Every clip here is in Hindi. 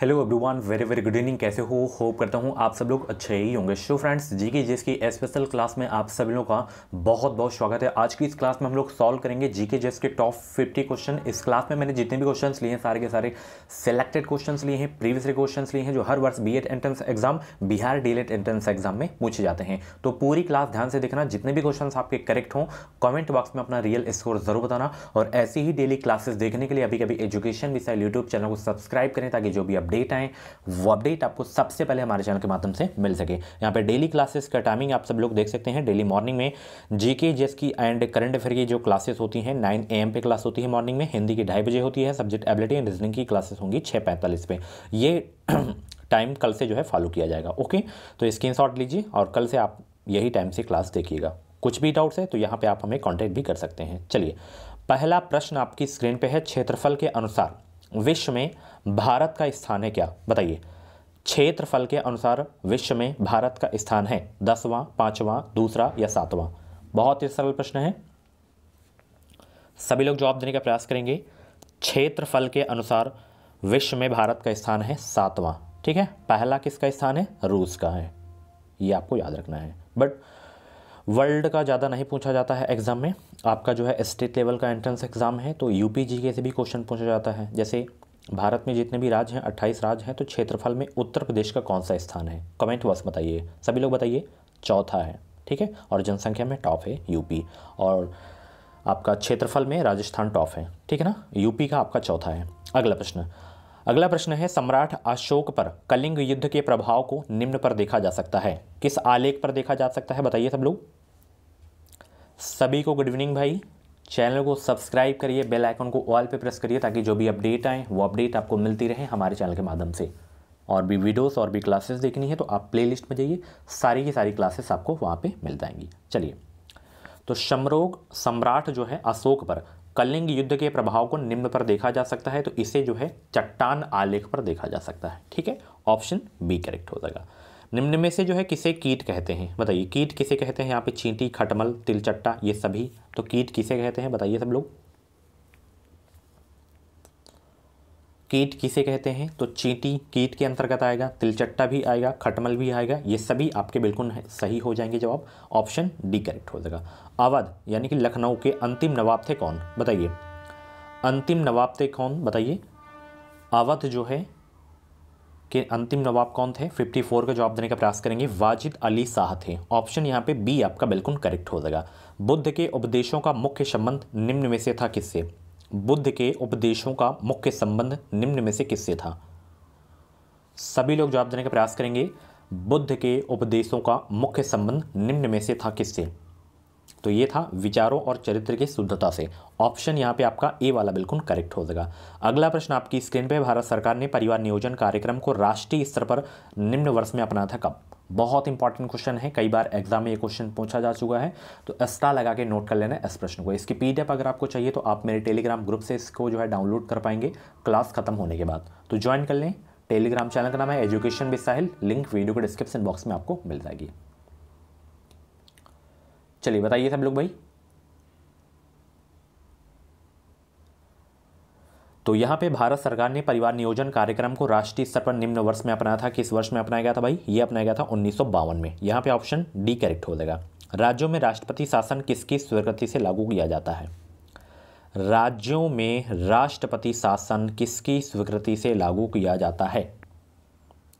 hello everyone very very good evening कैसे हो होप करता हूँ आप सब लोग अच्छे ही होंगे शो फ्रेंड्स जी के जेस की स्पेशल क्लास में आप सभी लोगों का बहुत बहुत स्वागत है आज की इस क्लास में हम लोग सॉल्व करेंगे जी के जेस के टॉप 50 क्वेश्चन इस क्लास में मैंने जितने भी क्वेश्चन लिए हैं सारे के सारे सेलेक्टेड क्वेश्चन लिए हैं प्रीवियस क्वेश्चन लिए हैं जो हर वर्ष B entrance exam Bihar D entrance exam में पूछे जाते हैं तो पूरी क्लास ध्यान से देखना जितने भी क्वेश्चन आपके करेक्ट हों कॉमेंट बॉक्स में अपना रियल स्कोर जरूर बताना और ऐसी ही डेली क्लासेस देखने के लिए अभी कभी एजुकेशन विसाइल यूट्यूब चैनल को सब्सक्राइब करें ताकि जो भी अपडेट आएँ वो अपडेट आपको सबसे पहले हमारे चैनल के माध्यम से मिल सके यहाँ पर डेली क्लासेस का टाइमिंग आप सब लोग देख सकते हैं डेली मॉर्निंग में जीके के की एंड करंट अफेयर की जो क्लासेस होती हैं नाइन ए एम पे क्लास होती है मॉर्निंग में हिंदी की ढाई बजे होती है सब्जेक्ट एबिलिटी एंड रीजनिंग की क्लासेस होंगी छः पैंतालीस पे ये टाइम कल से जो है फॉलो किया जाएगा ओके तो शॉट लीजिए और कल से आप यही टाइम से क्लास देखिएगा कुछ भी डाउट्स है तो यहाँ पे आप हमें कांटेक्ट भी कर सकते हैं चलिए पहला प्रश्न आपकी स्क्रीन पे है क्षेत्रफल के अनुसार विश्व में भारत का स्थान है क्या बताइए क्षेत्रफल के अनुसार विश्व में भारत का स्थान है दसवां पांचवां दूसरा या सातवां बहुत ही सरल प्रश्न है सभी लोग जवाब देने का प्रयास करेंगे क्षेत्रफल के अनुसार विश्व में भारत का स्थान है सातवां ठीक है पहला किसका स्थान है रूस का है ये आपको याद रखना है बट वर्ल्ड का ज़्यादा नहीं पूछा जाता है एग्ज़ाम में आपका जो है स्टेट लेवल का एंट्रेंस एग्ज़ाम है तो यूपी पी से भी क्वेश्चन पूछा जाता है जैसे भारत में जितने भी राज्य हैं अट्ठाईस राज्य हैं तो क्षेत्रफल में उत्तर प्रदेश का कौन सा स्थान है कमेंट बॉक्स बताइए सभी लोग बताइए चौथा है ठीक है और जनसंख्या में टॉप है यूपी और आपका क्षेत्रफल में राजस्थान टॉप है ठीक है ना यूपी का आपका चौथा है अगला प्रश्न अगला प्रश्न है सम्राट अशोक पर कलिंग युद्ध के प्रभाव को निम्न पर देखा जा सकता है किस आलेख पर देखा जा सकता है बताइए सब लोग सभी को गुड इवनिंग भाई चैनल को सब्सक्राइब करिए बेल आइकन को ऑल पे प्रेस करिए ताकि जो भी अपडेट आए वो अपडेट आपको मिलती रहे हमारे चैनल के माध्यम से और भी वीडियोस और भी क्लासेस देखनी है तो आप प्लेलिस्ट में जाइए सारी की सारी क्लासेस आपको वहाँ पे मिल जाएंगी चलिए तो शमरोग सम्राट जो है अशोक पर कलिंग युद्ध के प्रभाव को निम्न पर देखा जा सकता है तो इसे जो है चट्टान आलेख पर देखा जा सकता है ठीक है ऑप्शन बी करेक्ट हो जाएगा निम्न में से जो है किसे कीट कहते हैं बताइए कीट किसे कहते हैं यहाँ पे चींटी खटमल तिलचट्टा ये सभी तो कीट किसे कहते हैं बताइए सब लोग कीट किसे कहते हैं तो चींटी कीट के अंतर्गत आएगा तिलचट्टा भी आएगा खटमल भी आएगा ये सभी आपके बिल्कुल सही हो जाएंगे जवाब ऑप्शन डी करेक्ट हो जाएगा अवध यानी कि लखनऊ के अंतिम नवाब थे कौन बताइए अंतिम नवाब थे कौन बताइए अवध जो है के अंतिम नवाब कौन थे 54 का जवाब देने का प्रयास करेंगे वाजिद अली शाह थे ऑप्शन यहाँ पे बी आपका बिल्कुल करेक्ट हो जाएगा बुद्ध के उपदेशों का मुख्य संबंध निम्न में से था किससे बुद्ध के उपदेशों का मुख्य संबंध निम्न में से किससे था सभी लोग जवाब देने का प्रयास करेंगे बुद्ध के उपदेशों का मुख्य संबंध निम्न में से था किससे तो ये था विचारों और चरित्र की शुद्धता से ऑप्शन यहाँ पे आपका ए वाला बिल्कुल करेक्ट हो जाएगा अगला प्रश्न आपकी स्क्रीन पे भारत सरकार ने परिवार नियोजन कार्यक्रम को राष्ट्रीय स्तर पर निम्न वर्ष में अपनाया था कब बहुत इंपॉर्टेंट क्वेश्चन है कई बार एग्जाम में ये क्वेश्चन पूछा जा चुका है तो एस्टा लगा के नोट कर लेना इस प्रश्न को इसकी पीडीएफ अगर आपको चाहिए तो आप मेरे टेलीग्राम ग्रुप से इसको जो है डाउनलोड कर पाएंगे क्लास खत्म होने के बाद तो ज्वाइन कर लें टेलीग्राम चैनल का नाम है education with Sahil link video के डिस्क्रिप्शन बॉक्स में आपको मिल जाएगी चलिए बताइए सब लोग भाई तो यहाँ पे भारत सरकार ने परिवार नियोजन कार्यक्रम को राष्ट्रीय स्तर पर निम्न वर्ष में अपनाया था किस वर्ष में अपनाया गया था भाई ये अपनाया गया था उन्नीस में यहाँ पे ऑप्शन डी करेक्ट हो जाएगा राज्यों में राष्ट्रपति शासन किसकी स्वीकृति से लागू किया जाता है राज्यों में राष्ट्रपति शासन किसकी स्वीकृति से लागू किया जाता है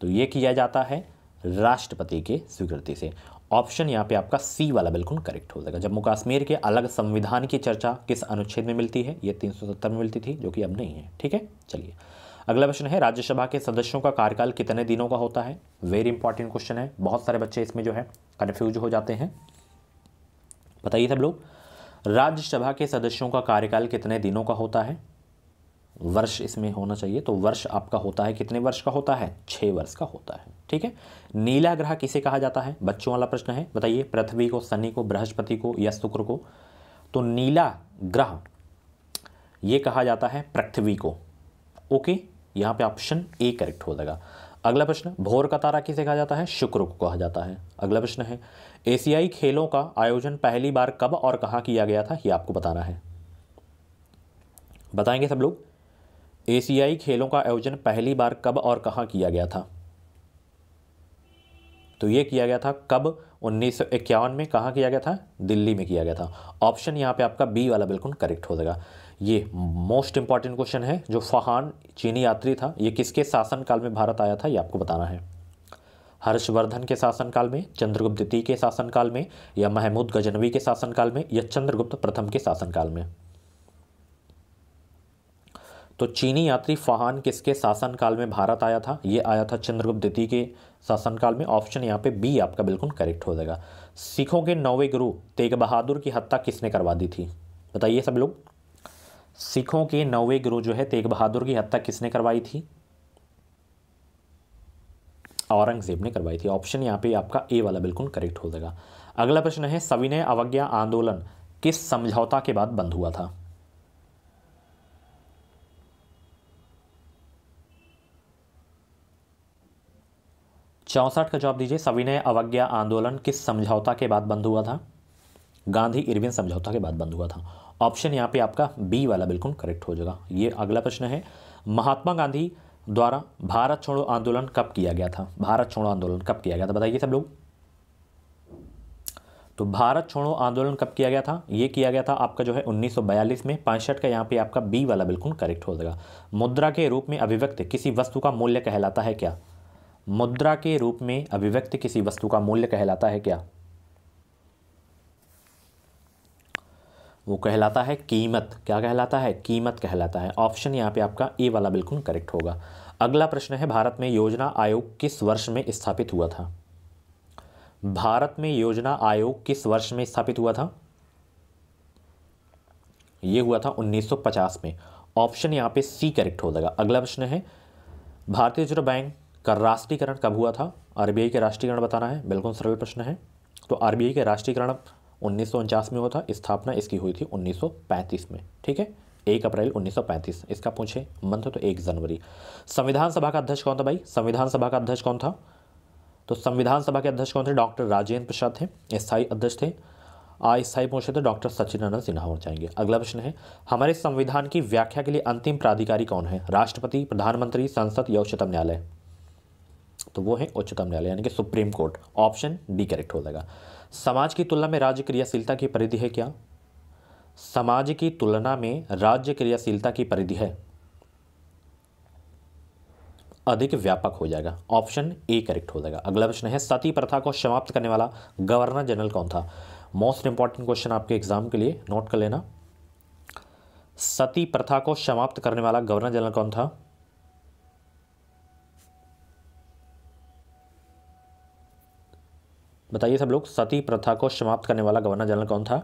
तो ये किया जाता है राष्ट्रपति के स्वीकृति से ऑप्शन यहाँ पे आपका सी वाला बिल्कुल करेक्ट हो जाएगा जम्मू कश्मीर के अलग संविधान की चर्चा किस अनुच्छेद में मिलती है ये 370 में मिलती थी जो कि अब नहीं है ठीक है चलिए अगला प्रश्न है राज्यसभा के सदस्यों का कार्यकाल कितने दिनों का होता है वेरी इंपॉर्टेंट क्वेश्चन है बहुत सारे बच्चे इसमें जो है कन्फ्यूज हो जाते हैं बताइए सब लोग राज्यसभा के सदस्यों का कार्यकाल कितने दिनों का होता है वर्ष इसमें होना चाहिए तो वर्ष आपका होता है कितने वर्ष का होता है छः वर्ष का होता है ठीक है नीला ग्रह किसे कहा जाता है बच्चों वाला प्रश्न है बताइए पृथ्वी को शनि को बृहस्पति को या शुक्र को तो नीला ग्रह ये कहा जाता है पृथ्वी को ओके यहाँ पे ऑप्शन ए करेक्ट हो जाएगा अगला प्रश्न भोर का तारा किसे कहा जाता है शुक्र को कहा जाता है अगला प्रश्न है एशियाई खेलों का आयोजन पहली बार कब और कहाँ किया गया था ये आपको बताना है बताएंगे सब लोग एशियाई खेलों का आयोजन पहली बार कब और कहाँ किया गया था तो ये किया गया था कब उन्नीस में कहाँ किया गया था दिल्ली में किया गया था ऑप्शन यहाँ पे आपका बी वाला बिल्कुल करेक्ट हो जाएगा ये मोस्ट इंपॉर्टेंट क्वेश्चन है जो फहान चीनी यात्री था ये किसके शासनकाल में भारत आया था ये आपको बताना है हर्षवर्धन के शासनकाल में चंद्रगुप्त द्वितीय के शासनकाल में या महमूद गजनवी के शासनकाल में या चंद्रगुप्त प्रथम के शासनकाल में तो चीनी यात्री फ़हान किसके शासनकाल में भारत आया था ये आया था चंद्रगुप्त द्वितीय के शासनकाल में ऑप्शन यहाँ पे बी आपका बिल्कुल करेक्ट हो जाएगा सिखों के नौवे गुरु तेग बहादुर की हत्या किसने करवा दी थी बताइए सब लोग सिखों के नौवे गुरु जो है तेग बहादुर की हत्या किसने करवाई थी औरंगजेब ने करवाई थी ऑप्शन यहाँ पे आपका ए वाला बिल्कुल करेक्ट हो जाएगा अगला प्रश्न है सविनय अवज्ञा आंदोलन किस समझौता के बाद बंद हुआ था चौंसठ का जवाब दीजिए सविनय अवज्ञा आंदोलन किस समझौता के बाद बंद हुआ था गांधी इरविन समझौता के बाद बंद हुआ था ऑप्शन यहाँ पे आपका बी वाला बिल्कुल करेक्ट हो जाएगा ये अगला प्रश्न है महात्मा गांधी द्वारा भारत छोड़ो आंदोलन कब किया गया था भारत छोड़ो आंदोलन कब किया गया था बताइए सब लोग तो भारत छोड़ो आंदोलन कब किया गया था ये किया गया था आपका जो है 1942 में पैंसठ का यहाँ पे आपका बी वाला बिल्कुल करेक्ट हो जाएगा मुद्रा के रूप में अभिव्यक्त किसी वस्तु का मूल्य कहलाता है क्या मुद्रा के रूप में अभिव्यक्त किसी वस्तु का मूल्य कहलाता है क्या वो कहलाता है कीमत क्या कहलाता है कीमत कहलाता है ऑप्शन यहाँ पे आपका ए वाला बिल्कुल करेक्ट होगा अगला प्रश्न है भारत में योजना आयोग किस वर्ष में स्थापित हुआ था भारत में योजना आयोग किस वर्ष में स्थापित हुआ था यह हुआ था 1950 में ऑप्शन यहां पे सी करेक्ट हो जाएगा अगला प्रश्न है भारतीय रिजर्व बैंक का राष्ट्रीयकरण कब हुआ था आरबीआई के राष्ट्रीयकरण बताना है बिल्कुल सरल प्रश्न है तो आरबीआई के राष्ट्रीयकरण उन्नीस में हुआ था स्थापना इसकी हुई थी 1935 में ठीक है एक अप्रैल 1935 इसका पूछे मंथ तो एक जनवरी संविधान सभा का अध्यक्ष कौन था भाई संविधान सभा का अध्यक्ष कौन था तो संविधान सभा के अध्यक्ष कौन थे डॉक्टर राजेंद्र प्रसाद थे स्थायी अध्यक्ष थे अस्थायी पूछे थे तो डॉक्टर सचिदानंद सिन्हा हो जाएंगे अगला प्रश्न है हमारे संविधान की व्याख्या के लिए अंतिम प्राधिकारी कौन है राष्ट्रपति प्रधानमंत्री संसद या उच्चतम न्यायालय तो वो है उच्चतम न्यायालय यानी कि supreme court option D correct हो जाएगा समाज की तुलना में राज्य क्रियाशीलता की परिधि है क्या समाज की तुलना में राज्य क्रियाशीलता की परिधि है अधिक व्यापक हो जाएगा ऑप्शन ए करेक्ट हो जाएगा अगला प्रश्न है सती प्रथा को समाप्त करने वाला गवर्नर जनरल कौन था मोस्ट इंपॉर्टेंट क्वेश्चन आपके एग्जाम के लिए नोट कर लेना सती प्रथा को समाप्त करने वाला गवर्नर जनरल कौन था बताइए सब लोग सती प्रथा को समाप्त करने वाला गवर्नर जनरल कौन था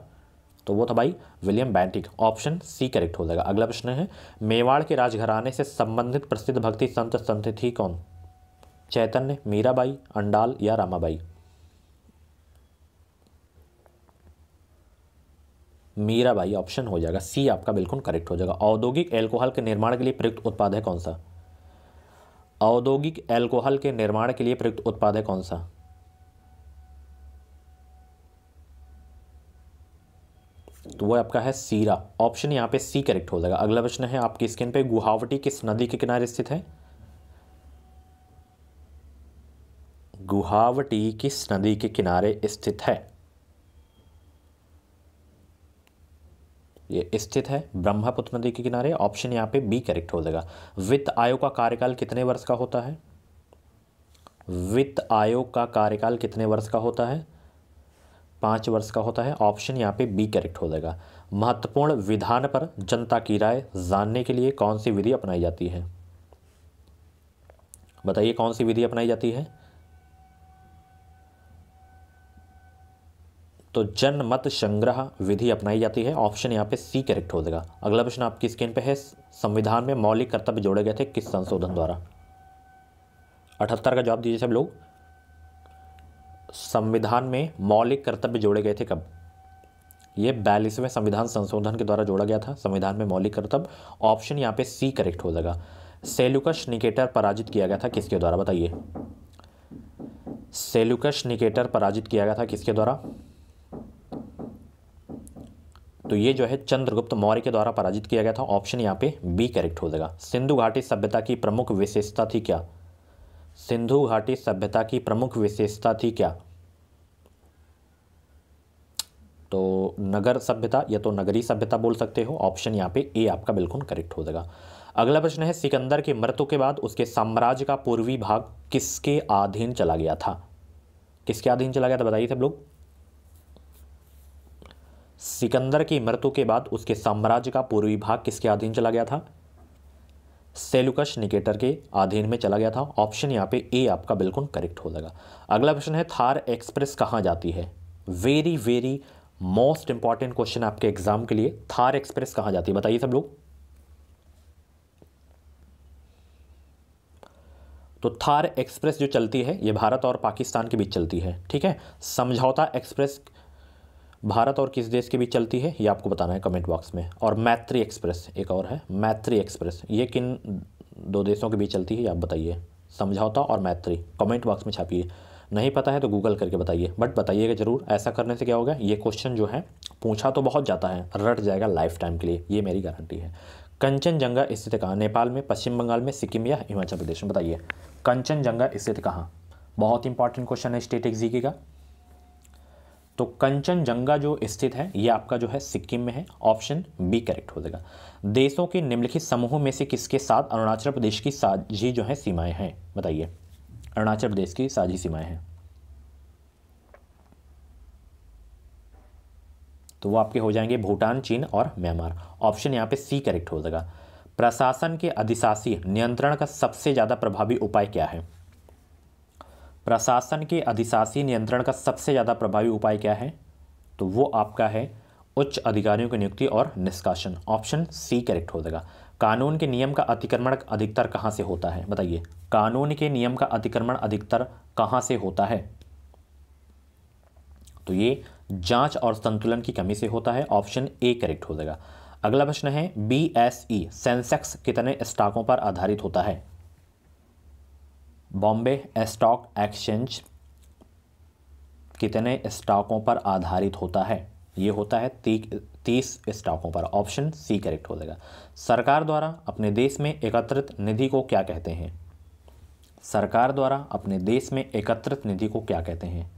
तो वो था भाई William Bentinck option C correct हो जाएगा अगला प्रश्न है मेवाड़ के राजघराने से संबंधित प्रसिद्ध भक्ति संत संत थी कौन चैतन्य मीराबाई अंडाल या रामाबाई मीराबाई ऑप्शन हो जाएगा सी आपका बिल्कुल करेक्ट हो जाएगा औद्योगिक एल्कोहल के निर्माण के लिए प्रयुक्त उत्पाद है कौन सा औद्योगिक एल्कोहल के निर्माण के लिए प्रयुक्त उत्पाद है कौन सा तो वो आपका है सीरा ऑप्शन यहाँ पे सी करेक्ट हो जाएगा अगला प्रश्न है आपकी स्क्रीन पे गुहावटी किस नदी के किनारे स्थित है गुहावटी किस नदी के किनारे स्थित है ये स्थित है ब्रह्मपुत्र नदी के किनारे ऑप्शन यहाँ पे बी करेक्ट हो जाएगा वित्त आयोग का कार्यकाल कितने वर्ष का होता है वित्त आयोग का कार्यकाल कितने वर्ष का होता है पाँच वर्ष का होता है ऑप्शन यहाँ पे बी करेक्ट हो जाएगा महत्वपूर्ण विधान पर जनता की राय जानने के लिए कौन सी विधि अपनाई जाती है बताइए कौन सी विधि अपनाई जाती है तो जनमत संग्रह विधि अपनाई जाती है ऑप्शन यहाँ पे सी करेक्ट हो जाएगा अगला प्रश्न आपकी स्क्रीन पे है संविधान में मौलिक कर्तव्य जोड़े गए थे किस संशोधन द्वारा अठहत्तर का जवाब दीजिए सब लोग संविधान में मौलिक कर्तव्य जोड़े गए थे कब ये बयालीसवें संविधान संशोधन के द्वारा जोड़ा गया था संविधान में मौलिक कर्तव्य ऑप्शन यहाँ पे सी करेक्ट हो जाएगा सेलुकस निकेटर पराजित किया गया था किसके द्वारा बताइए सेलुकस निकेटर पराजित किया गया था किसके द्वारा तो ये जो है चंद्रगुप्त मौर्य के द्वारा पराजित किया गया था ऑप्शन यहाँ पे बी करेक्ट हो जाएगा सिंधु घाटी सभ्यता की प्रमुख विशेषता थी क्या सिंधु घाटी सभ्यता की प्रमुख विशेषता थी क्या तो नगर सभ्यता या तो नगरी सभ्यता बोल सकते हो ऑप्शन यहाँ पे ए आपका बिल्कुल करेक्ट हो जाएगा अगला प्रश्न है सिकंदर के मृत्यु के बाद उसके साम्राज्य का पूर्वी भाग किसके अधीन चला गया था किसके अधीन चला गया था बताइए सब लोग सिकंदर की मृत्यु के बाद उसके साम्राज्य का पूर्वी भाग किसके अधीन चला गया था सेलुकश निकेटर के अधीन में चला गया था ऑप्शन यहाँ पे ए आपका बिल्कुल करेक्ट हो जाएगा अगला प्रश्न है थार एक्सप्रेस कहाँ जाती है very very most important question आपके एग्जाम के लिए थार एक्सप्रेस कहाँ जाती है बताइए सब लोग तो थार एक्सप्रेस जो चलती है ये भारत और पाकिस्तान के बीच चलती है ठीक है समझौता एक्सप्रेस भारत और किस देश के बीच चलती है ये आपको बताना है कमेंट बॉक्स में और मैत्री एक्सप्रेस एक और है मैत्री एक्सप्रेस ये किन दो देशों के बीच चलती है ये आप बताइए समझौता और मैत्री कमेंट बॉक्स में छापिए नहीं पता है तो गूगल करके बताइए बट बताइएगा जरूर ऐसा करने से क्या होगा ये क्वेश्चन जो है पूछा तो बहुत जाता है रट जाएगा लाइफ टाइम के लिए ये मेरी गारंटी है कंचनजंगा स्थित कहाँ नेपाल में पश्चिम बंगाल में सिक्किम या हिमाचल प्रदेश में बताइए कंचनजंगा स्थित कहाँ बहुत इंपॉर्टेंट क्वेश्चन है स्टेट एग्जी का तो कंचनजंगा जो स्थित है ये आपका जो है सिक्किम में है ऑप्शन बी करेक्ट हो जाएगा देशों के निम्नलिखित समूह में से किसके साथ अरुणाचल प्रदेश की साझी जो है सीमाएं हैं बताइए अरुणाचल प्रदेश की साझी सीमाएं हैं तो वो आपके हो जाएंगे भूटान चीन और म्यांमार ऑप्शन यहाँ पे सी करेक्ट हो जाएगा प्रशासन के अधिशासी नियंत्रण का सबसे ज़्यादा प्रभावी उपाय क्या है प्रशासन के अधिशासी नियंत्रण का सबसे ज़्यादा प्रभावी उपाय क्या है तो वो आपका है उच्च अधिकारियों की नियुक्ति और निष्कासन ऑप्शन सी करेक्ट हो जाएगा कानून के नियम का अतिक्रमण अधिकतर कहाँ से होता है बताइए कानून के नियम का अतिक्रमण अधिकतर कहाँ से होता है तो ये जांच और संतुलन की कमी से होता है ऑप्शन ए करेक्ट हो जाएगा अगला प्रश्न है बी एस ई सेंसेक्स कितने स्टॉकों पर आधारित होता है बॉम्बे स्टॉक एक्सचेंज कितने स्टॉकों पर आधारित होता है ये होता है ती, तीस स्टॉकों पर ऑप्शन सी करेक्ट हो जाएगा सरकार द्वारा अपने देश में एकत्रित निधि को क्या कहते हैं सरकार द्वारा अपने देश में एकत्रित निधि को क्या कहते हैं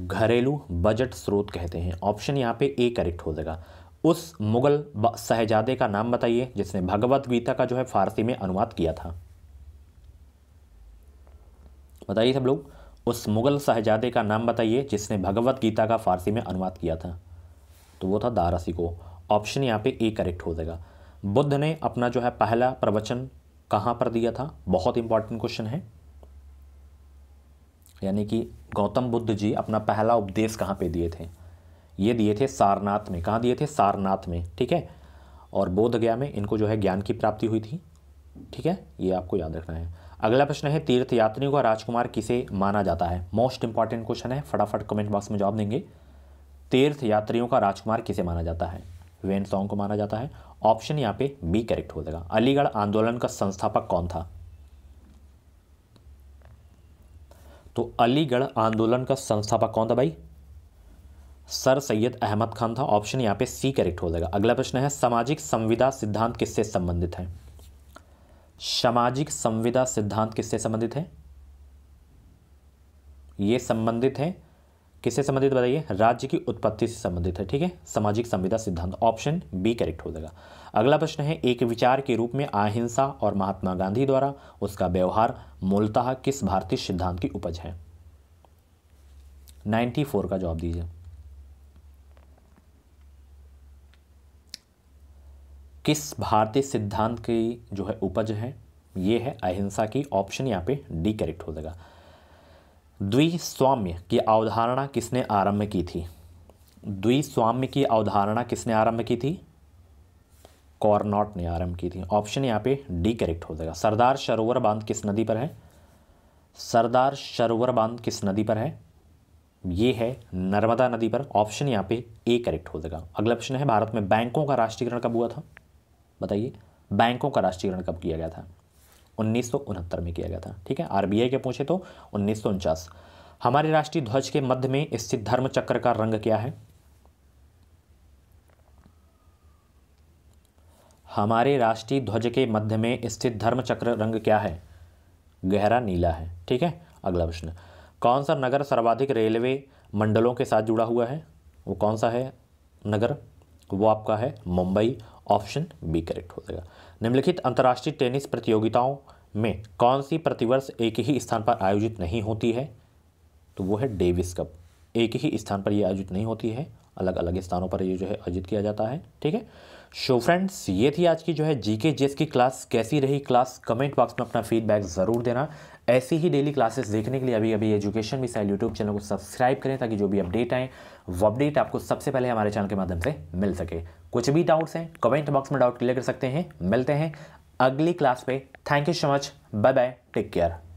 घरेलू बजट स्रोत कहते हैं ऑप्शन यहाँ पे ए करेक्ट हो जाएगा उस मुग़ल सहजादे का नाम बताइए जिसने भगवत गीता का जो है फारसी में अनुवाद किया था बताइए सब लोग उस मुग़ल सहजादे का नाम बताइए जिसने भगवत गीता का फारसी में अनुवाद किया था तो वो था दारासी को ऑप्शन यहाँ पे ए करेक्ट हो जाएगा बुद्ध ने अपना जो है पहला प्रवचन कहाँ पर दिया था बहुत इंपॉर्टेंट क्वेश्चन है यानी कि गौतम बुद्ध जी अपना पहला उपदेश कहाँ पे दिए थे ये दिए थे सारनाथ में कहाँ दिए थे सारनाथ में ठीक है और बोध गया में इनको जो है ज्ञान की प्राप्ति हुई थी ठीक है ये आपको याद रखना है अगला प्रश्न है तीर्थ यात्रियों का राजकुमार किसे माना जाता है मोस्ट इंपॉर्टेंट क्वेश्चन है फटाफट कमेंट बॉक्स में जवाब देंगे तीर्थ यात्रियों का राजकुमार किसे माना जाता है वेन सॉन्ग को माना जाता है ऑप्शन यहाँ पे बी करेक्ट हो जाएगा अलीगढ़ आंदोलन का संस्थापक कौन था तो अलीगढ़ आंदोलन का संस्थापक कौन था भाई सर सैयद अहमद खान था ऑप्शन यहाँ पे सी करेक्ट हो जाएगा अगला प्रश्न है सामाजिक संविदा सिद्धांत किससे संबंधित है सामाजिक संविदा सिद्धांत किससे संबंधित है ये संबंधित है किससे संबंधित बताइए राज्य की उत्पत्ति से संबंधित है ठीक है सामाजिक संविदा सिद्धांत ऑप्शन बी करेक्ट हो जाएगा अगला प्रश्न है एक विचार के रूप में अहिंसा और महात्मा गांधी द्वारा उसका व्यवहार मूलतः किस भारतीय सिद्धांत की उपज है 94 का जवाब दीजिए किस भारतीय सिद्धांत की जो है उपज है ये है अहिंसा की ऑप्शन यहाँ पे डी करेक्ट हो जाएगा द्विस्वाम्य की अवधारणा किसने आरंभ की थी द्विस्वाम्य की अवधारणा किसने आरंभ की थी कॉर्नॉट ने आरंभ की थी ऑप्शन यहाँ पे डी करेक्ट हो जाएगा सरदार सरोवर बांध किस नदी पर है सरदार सरोवर बांध किस नदी पर है ये है नर्मदा नदी पर ऑप्शन यहाँ पे ए करेक्ट हो जाएगा अगला ऑप्शन है भारत में बैंकों का राष्ट्रीयकरण कब हुआ था बताइए बैंकों का राष्ट्रीयकरण कब किया गया था उन्नीस में किया गया था ठीक है आरबीआई के पूछे तो उन्नीस हमारे राष्ट्रीय ध्वज के मध्य में स्थित धर्म चक्र का रंग क्या है हमारे राष्ट्रीय ध्वज के मध्य में स्थित धर्म चक्र रंग क्या है गहरा नीला है ठीक है अगला प्रश्न कौन सा नगर सर्वाधिक रेलवे मंडलों के साथ जुड़ा हुआ है वो कौन सा है नगर वो आपका है मुंबई ऑप्शन बी करेक्ट हो जाएगा निम्नलिखित अंतर्राष्ट्रीय टेनिस प्रतियोगिताओं में कौन सी प्रतिवर्ष एक ही स्थान पर आयोजित नहीं होती है तो वो है डेविस कप एक ही स्थान पर ये आयोजित नहीं होती है अलग अलग स्थानों पर ये जो है आयोजित किया जाता है ठीक है शो फ्रेंड्स ये थी आज की जो है जीके जेस की क्लास कैसी रही क्लास कमेंट बॉक्स में अपना फीडबैक ज़रूर देना ऐसी ही डेली क्लासेस देखने के लिए अभी अभी एजुकेशन भी साइड यूट्यूब चैनल को सब्सक्राइब करें ताकि जो भी अपडेट आए वो अपडेट आपको सबसे पहले हमारे चैनल के माध्यम से मिल सके कुछ भी डाउट्स हैं कमेंट बॉक्स में डाउट क्लियर कर सकते हैं मिलते हैं अगली क्लास पे thank you so much bye bye take care